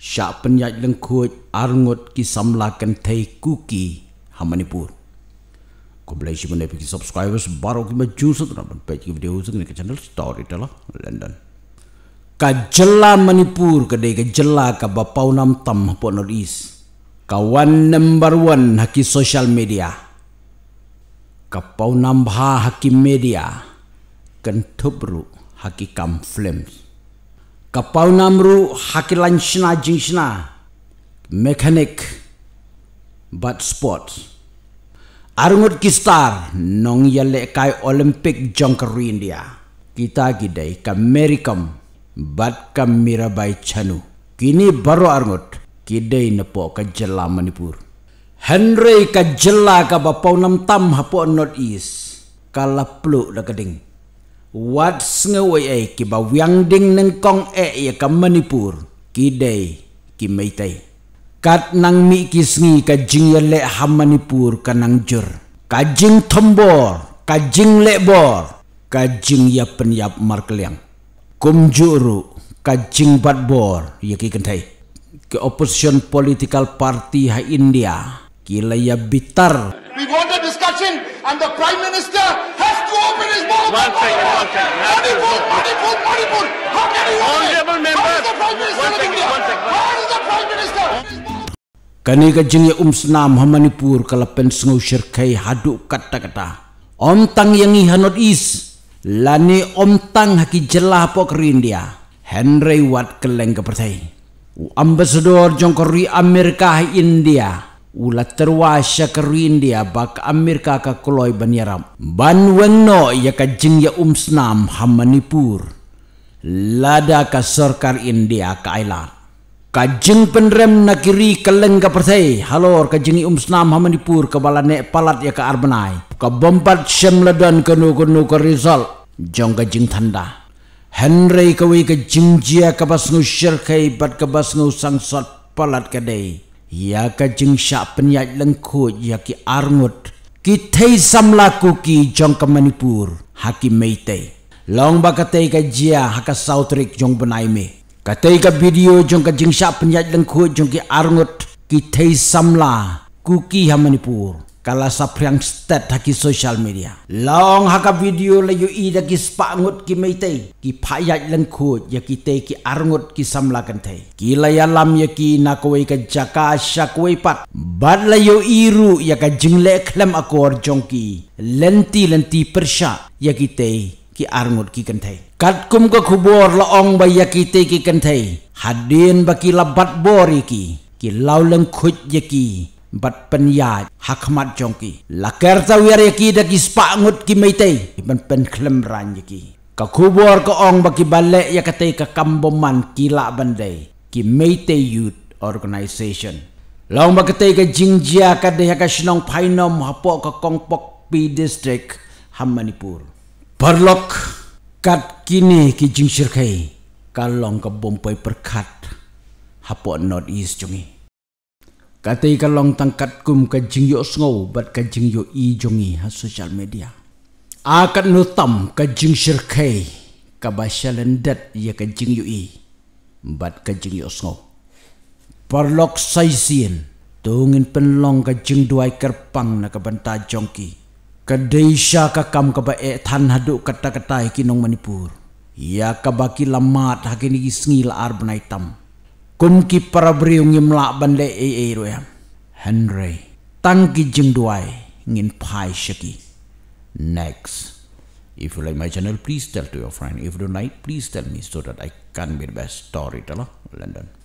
syak penyak lengkut arngut kisam samlakan tai kuki hamanipur ko blai si bune pik subscribers baro ki maju sat na pan video sat ni ke channel story Telah london Kajela jela manipur ke dei ke nam tam po noris kawan number one haki social media kapau nam bha haki media kentubru thubru haki kam flames kapau namru hakilan shna jing shna mechanic but sport arungut kistar nong yale kai olympic junker india kita gidai ka merikam bat ka mirabai chanu kini baru arungut kidei nepo ka jela manipur henry ka jela ka bapau nam tam hapo not is kalaplu pluk da kading wat sngawai ai ki ba wiang ding nang kong e ya ka manipur ki dei ki meitai kat nang mi ki sngi ka jing ya le ha manipur ka nang jur ka jing thombor ka jing le bor ka jing ya pen yap markleng kum juru ka jing bat bor ya ki kentai ke opposition political party ha india ki la ya bitar we want a discussion and the prime minister One second, one second. Manipur, Manipur, Manipur. How can you hold How is the Prime Minister one second, of India? One second, one second. How is um haduk kata-kata. Om tang Yangi ihanot is. Lani om tang haki jelah Poker India Henry Watt keleng kepertai. Ambassador Jongkori Amerika India ula terwa syakarin dia bak Amerika kakak kloy banyaram ban wengno ya kajing ya umsnam hamanipur lada ke sarkar india ka aila kajing penrem nakiri keleng ka persai halor kajing ya umsnam hamanipur ka bala ne palat ya ka arbanai ka bombat sem ladan ka nu ka rizal jong kajing thanda Henry kawai kajing jia ka basnu syarkai bat ka basnu sangsat palat kadai ia ke jengsyak penyak lengkut ia ke arngut. Kita isam laku ki jong ke Manipur. Haki meitai. Long ba katai ke jia haka sautrik jong benai me. katei ke video jong ke jengsyak penyak lengkut jong ke arngut. Kita isam la kuki ha Manipur kala sapriang stat haki social media. Long haka video la yu i da ki spangut ki meitei, ki payat lang kut ya ki te ki arngut ki samlakan te. Ki layalam ya ki na ka jaka asya pat, bad la yu iru ya ka jingle klem aku or jongki, lenti-lenti persya ya ki te ki arngut ki kan Katkum ka kubur laong ba ya ki te ki kan hadin ba ki labat bori ki, ki laulang kut ya ki, bat pen ya hakmat jongki la kerta wiar yaki da ki spak ngut ki meitei ben pen klem ran yaki ka kubor ka ong baki balek ya kate ka kamboman kila bandai ki meitei youth organization long baki te ka jingjia ka de ka shinong phainom ya hapo ka ha kongpok p district hamanipur perlok kat kini ki jingshir kai kalong ka bompoi perkat hapo north east jongi. Kata ikan long tangkat kum kajing yuk sengau bat kajing yuk ijongi ha social media. Akan nutam kajing syirkai kabasya lendat ya kajing yuk i bat kajing yuk sengau. Perlok saizin tungin penlong kajing duai kerpang na kabanta jongki. Kedai syah kakam kaba ek tan haduk kata-kata ikinong manipur. Ya kabaki lamat hakini gisngil arbenaitam. Ya kum ki parabriung yim la ban le e e ro yam henry tang ki jing duai ngin phai shaki next if you like my channel please tell to your friend if you don't like please tell me so that i can be the best storyteller london